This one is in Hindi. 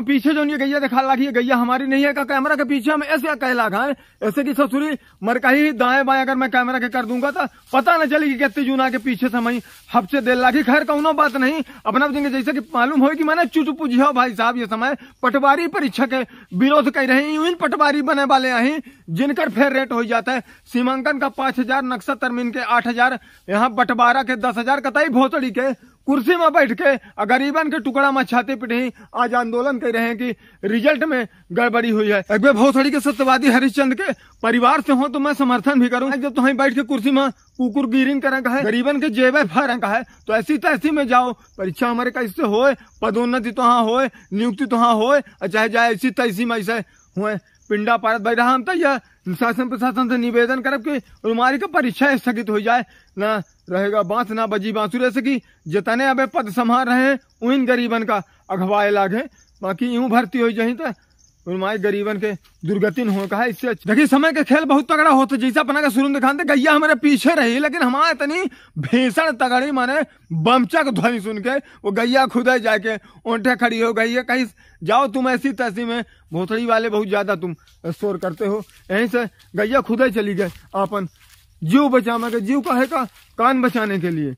बताऊं हाँ, पीछे जो उनके गैया दिखा लागी गैया हमारी नहीं है का कैमरा के पीछे हम ऐसे कह लागा है ऐसे की ससुरी मर ही दाएं बाएं अगर मैं कैमरा के कर दूंगा तो पता न चलेगी कितनी जूना के पीछे से मई हफ्ते दे लागी खैर कहनो बात नहीं अपना देंगे जैसे कि मालूम हो मैंने चुट पुझियो हाँ भाई साहब ये समय पटवारी परीक्षा के विरोध कह रहे इन पटवारी बने वाले आई जिनकर फिर रेट हो जाता है सीमांकन का पांच हजार नक्शा तरमीन के आठ हजार यहाँ बंटवारा के दस हजार कतई भोसड़ी के कुर्सी में बैठ के गरीबन के टुकड़ा में छाते ही आज आंदोलन कर रहे हैं कि रिजल्ट में गड़बड़ी हुई है एक बहुत सड़ी के सत्यवादी हरिश्चंद के परिवार से हो तो मैं समर्थन भी करूँ जब तुम्हें तो बैठ के कुर्सी में कुकुर गिरिंग करें का है गरीबन के जेब भरें का है तो ऐसी तैसी में जाओ परीक्षा हमारे कैसे हो पदोन्नति तो हाँ हो नियुक्ति तो हाँ हो चाहे जाए ऐसी तैसी में ऐसे हुए पिंडा पारत भाई रहा हम तो यह शासन प्रशासन से निवेदन करब कि उमारी का परीक्षा स्थगित हो जाए ना रहेगा बांस ना बजी बांसू से कि जितने अबे पद संभाल रहे उन गरीबन का अगवा लागे बाकी यूं भर्ती हो जाए तो उनमाई गरीबन के दुर्गतिन हो का है इससे देखिए समय के खेल बहुत तगड़ा होते जैसा अपना के सुरुंद खान गैया हमारे पीछे रही लेकिन हमारे इतनी भीषण तगड़ी माने बमचक ध्वनि सुन के वो गैया खुद जाके ओंठे खड़ी हो गई है कहीं जाओ तुम ऐसी तैसी में भोसड़ी वाले बहुत ज्यादा तुम शोर करते हो यहीं से गैया खुद चली गए अपन जीव बचाने के जीव कहे का कान बचाने के लिए